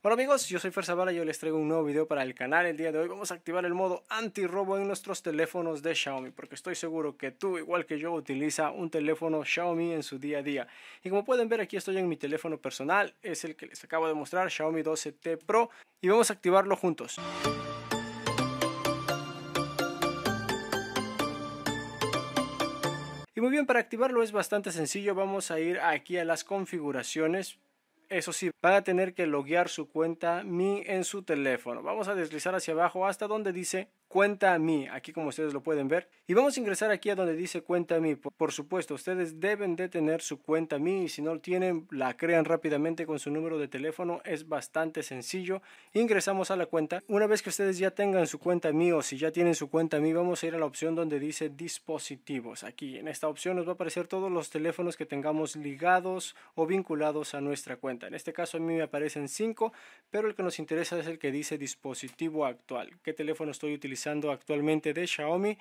Hola amigos, yo soy Ferzavala y yo les traigo un nuevo video para el canal. El día de hoy vamos a activar el modo anti-robo en nuestros teléfonos de Xiaomi porque estoy seguro que tú, igual que yo, utiliza un teléfono Xiaomi en su día a día. Y como pueden ver aquí estoy en mi teléfono personal, es el que les acabo de mostrar, Xiaomi 12T Pro y vamos a activarlo juntos. Y muy bien, para activarlo es bastante sencillo, vamos a ir aquí a las configuraciones eso sí, van a tener que loguear su cuenta Mi en su teléfono. Vamos a deslizar hacia abajo hasta donde dice cuenta Mi, aquí como ustedes lo pueden ver. Y vamos a ingresar aquí a donde dice cuenta Mi. Por supuesto, ustedes deben de tener su cuenta Mi y si no lo tienen, la crean rápidamente con su número de teléfono. Es bastante sencillo. Ingresamos a la cuenta. Una vez que ustedes ya tengan su cuenta Mi o si ya tienen su cuenta Mi, vamos a ir a la opción donde dice dispositivos. Aquí en esta opción nos va a aparecer todos los teléfonos que tengamos ligados o vinculados a nuestra cuenta. En este caso a mí me aparecen 5, pero el que nos interesa es el que dice dispositivo actual. ¿Qué teléfono estoy utilizando actualmente de Xiaomi?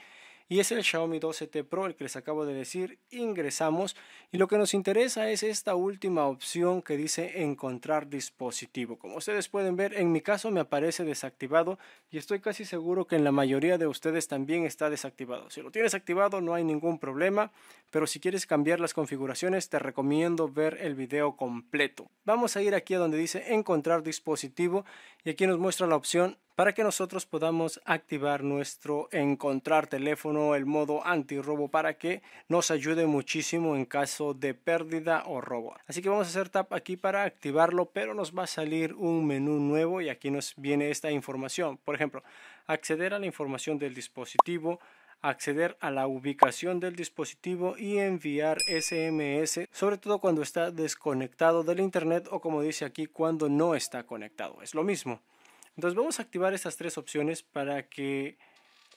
y es el Xiaomi 12T Pro, el que les acabo de decir, ingresamos y lo que nos interesa es esta última opción que dice encontrar dispositivo. Como ustedes pueden ver, en mi caso me aparece desactivado y estoy casi seguro que en la mayoría de ustedes también está desactivado. Si lo tienes activado no hay ningún problema, pero si quieres cambiar las configuraciones te recomiendo ver el video completo. Vamos a ir aquí a donde dice encontrar dispositivo y aquí nos muestra la opción para que nosotros podamos activar nuestro encontrar teléfono, el modo antirrobo para que nos ayude muchísimo en caso de pérdida o robo. Así que vamos a hacer tap aquí para activarlo, pero nos va a salir un menú nuevo y aquí nos viene esta información. Por ejemplo, acceder a la información del dispositivo, acceder a la ubicación del dispositivo y enviar SMS, sobre todo cuando está desconectado del Internet o como dice aquí, cuando no está conectado. Es lo mismo. Entonces vamos a activar estas tres opciones para que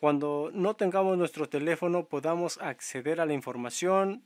cuando no tengamos nuestro teléfono podamos acceder a la información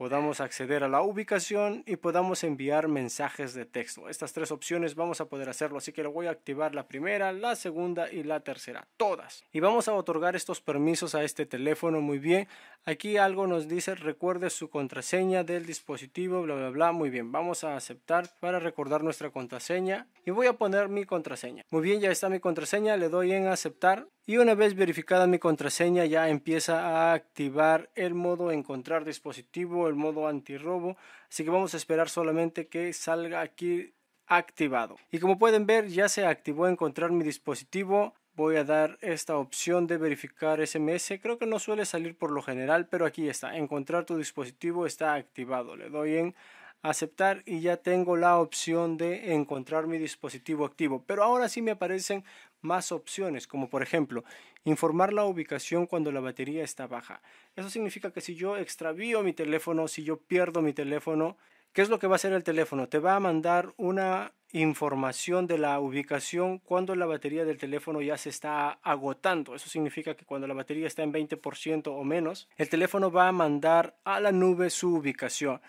podamos acceder a la ubicación y podamos enviar mensajes de texto. Estas tres opciones vamos a poder hacerlo, así que lo voy a activar la primera, la segunda y la tercera, todas. Y vamos a otorgar estos permisos a este teléfono, muy bien. Aquí algo nos dice, recuerde su contraseña del dispositivo, bla, bla, bla. Muy bien, vamos a aceptar para recordar nuestra contraseña y voy a poner mi contraseña. Muy bien, ya está mi contraseña, le doy en aceptar y una vez verificada mi contraseña ya empieza a activar el modo encontrar dispositivo, el modo antirrobo, así que vamos a esperar solamente que salga aquí activado. Y como pueden ver ya se activó encontrar mi dispositivo, voy a dar esta opción de verificar SMS. Creo que no suele salir por lo general, pero aquí está. Encontrar tu dispositivo está activado. Le doy en aceptar y ya tengo la opción de encontrar mi dispositivo activo. Pero ahora sí me aparecen más opciones, como por ejemplo, informar la ubicación cuando la batería está baja. Eso significa que si yo extravío mi teléfono, si yo pierdo mi teléfono, ¿qué es lo que va a hacer el teléfono? Te va a mandar una información de la ubicación cuando la batería del teléfono ya se está agotando. Eso significa que cuando la batería está en 20% o menos, el teléfono va a mandar a la nube su ubicación.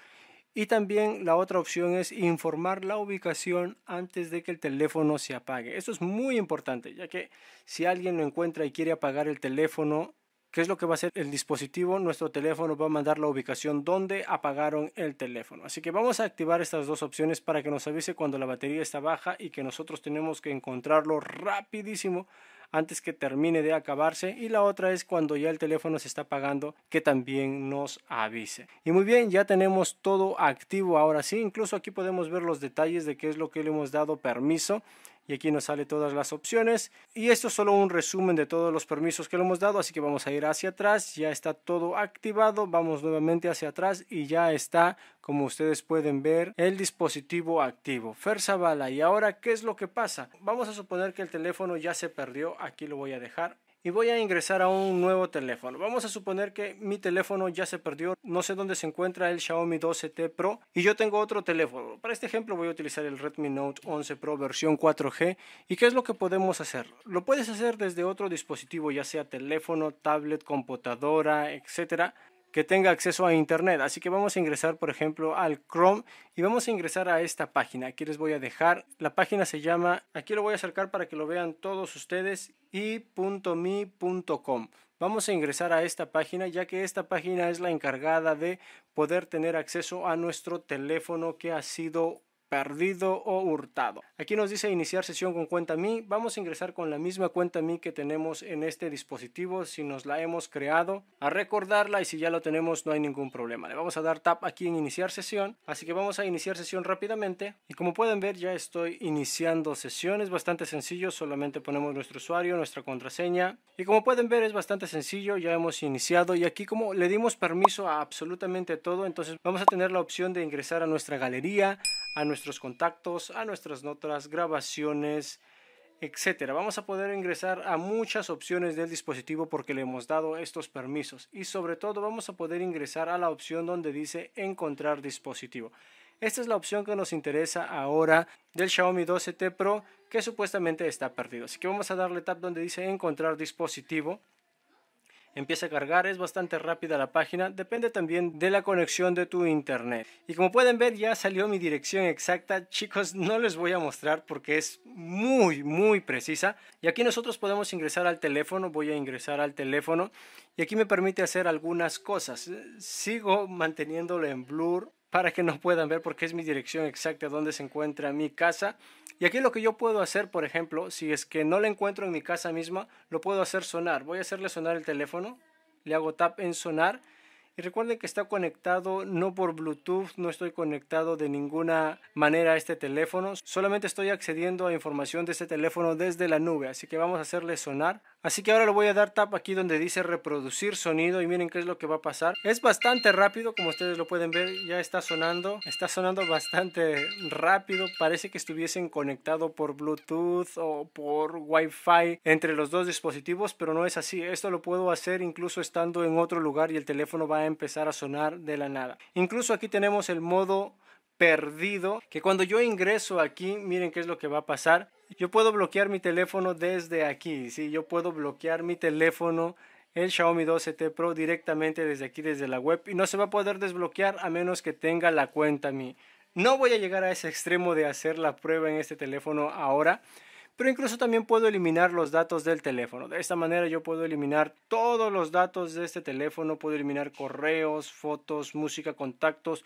Y también la otra opción es informar la ubicación antes de que el teléfono se apague. Esto es muy importante, ya que si alguien lo encuentra y quiere apagar el teléfono, ¿qué es lo que va a hacer el dispositivo? Nuestro teléfono va a mandar la ubicación donde apagaron el teléfono. Así que vamos a activar estas dos opciones para que nos avise cuando la batería está baja y que nosotros tenemos que encontrarlo rapidísimo antes que termine de acabarse y la otra es cuando ya el teléfono se está apagando que también nos avise. Y muy bien, ya tenemos todo activo ahora sí, incluso aquí podemos ver los detalles de qué es lo que le hemos dado permiso y aquí nos sale todas las opciones y esto es solo un resumen de todos los permisos que le hemos dado así que vamos a ir hacia atrás ya está todo activado vamos nuevamente hacia atrás y ya está como ustedes pueden ver el dispositivo activo Bala. y ahora qué es lo que pasa vamos a suponer que el teléfono ya se perdió aquí lo voy a dejar y voy a ingresar a un nuevo teléfono. Vamos a suponer que mi teléfono ya se perdió, no sé dónde se encuentra el Xiaomi 12T Pro y yo tengo otro teléfono. Para este ejemplo voy a utilizar el Redmi Note 11 Pro versión 4G y qué es lo que podemos hacer. Lo puedes hacer desde otro dispositivo, ya sea teléfono, tablet, computadora, etcétera que tenga acceso a internet. Así que vamos a ingresar, por ejemplo, al Chrome y vamos a ingresar a esta página. Aquí les voy a dejar. La página se llama, aquí lo voy a acercar para que lo vean todos ustedes, i.mi.com. Vamos a ingresar a esta página ya que esta página es la encargada de poder tener acceso a nuestro teléfono que ha sido perdido o hurtado. Aquí nos dice iniciar sesión con cuenta mi. Vamos a ingresar con la misma cuenta mi que tenemos en este dispositivo si nos la hemos creado. A recordarla y si ya lo tenemos no hay ningún problema. Le vamos a dar tap aquí en iniciar sesión. Así que vamos a iniciar sesión rápidamente. Y como pueden ver ya estoy iniciando sesión. Es bastante sencillo. Solamente ponemos nuestro usuario, nuestra contraseña. Y como pueden ver es bastante sencillo. Ya hemos iniciado. Y aquí como le dimos permiso a absolutamente todo. Entonces vamos a tener la opción de ingresar a nuestra galería a nuestros contactos, a nuestras notas, grabaciones, etcétera. Vamos a poder ingresar a muchas opciones del dispositivo porque le hemos dado estos permisos y sobre todo vamos a poder ingresar a la opción donde dice encontrar dispositivo. Esta es la opción que nos interesa ahora del Xiaomi 12T Pro que supuestamente está perdido. Así que vamos a darle tap donde dice encontrar dispositivo empieza a cargar. Es bastante rápida la página, depende también de la conexión de tu internet. Y como pueden ver ya salió mi dirección exacta. Chicos, no les voy a mostrar porque es muy, muy precisa. Y aquí nosotros podemos ingresar al teléfono. Voy a ingresar al teléfono y aquí me permite hacer algunas cosas. Sigo manteniéndolo en blur para que no puedan ver porque es mi dirección exacta donde se encuentra mi casa. Y aquí lo que yo puedo hacer, por ejemplo, si es que no la encuentro en mi casa misma, lo puedo hacer sonar. Voy a hacerle sonar el teléfono, le hago tap en sonar recuerden que está conectado no por Bluetooth, no estoy conectado de ninguna manera a este teléfono, solamente estoy accediendo a información de este teléfono desde la nube, así que vamos a hacerle sonar. Así que ahora le voy a dar tap aquí donde dice reproducir sonido y miren qué es lo que va a pasar. Es bastante rápido, como ustedes lo pueden ver, ya está sonando, está sonando bastante rápido, parece que estuviesen conectado por Bluetooth o por Wi-Fi entre los dos dispositivos, pero no es así. Esto lo puedo hacer incluso estando en otro lugar y el teléfono va a empezar a sonar de la nada. Incluso aquí tenemos el modo perdido, que cuando yo ingreso aquí, miren qué es lo que va a pasar. Yo puedo bloquear mi teléfono desde aquí, ¿sí? Yo puedo bloquear mi teléfono, el Xiaomi 12T Pro, directamente desde aquí, desde la web. Y no se va a poder desbloquear a menos que tenga la cuenta mi. No voy a llegar a ese extremo de hacer la prueba en este teléfono ahora, pero incluso también puedo eliminar los datos del teléfono. De esta manera yo puedo eliminar todos los datos de este teléfono, puedo eliminar correos, fotos, música, contactos,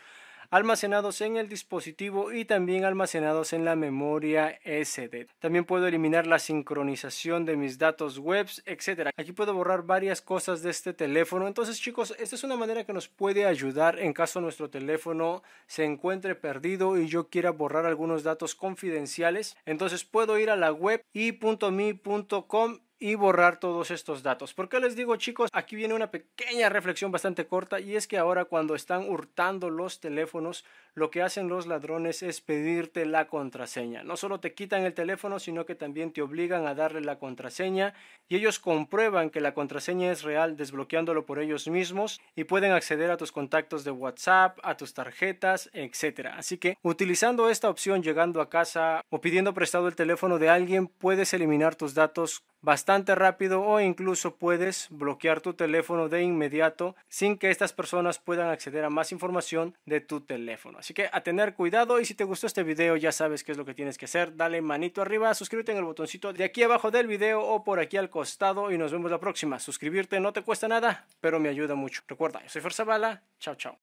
almacenados en el dispositivo y también almacenados en la memoria SD. También puedo eliminar la sincronización de mis datos webs, etc. Aquí puedo borrar varias cosas de este teléfono. Entonces chicos, esta es una manera que nos puede ayudar en caso nuestro teléfono se encuentre perdido y yo quiera borrar algunos datos confidenciales. Entonces puedo ir a la web i.mi.com y borrar todos estos datos. ¿Por qué les digo chicos? Aquí viene una pequeña reflexión bastante corta y es que ahora cuando están hurtando los teléfonos, lo que hacen los ladrones es pedirte la contraseña. No solo te quitan el teléfono, sino que también te obligan a darle la contraseña y ellos comprueban que la contraseña es real desbloqueándolo por ellos mismos y pueden acceder a tus contactos de WhatsApp, a tus tarjetas, etc. Así que utilizando esta opción llegando a casa o pidiendo prestado el teléfono de alguien, puedes eliminar tus datos bastante rápido o incluso puedes bloquear tu teléfono de inmediato sin que estas personas puedan acceder a más información de tu teléfono. Así que a tener cuidado y si te gustó este video ya sabes qué es lo que tienes que hacer. Dale manito arriba, suscríbete en el botoncito de aquí abajo del video o por aquí al costado y nos vemos la próxima. Suscribirte no te cuesta nada, pero me ayuda mucho. Recuerda, yo soy Fuerza Bala. Chao, chao.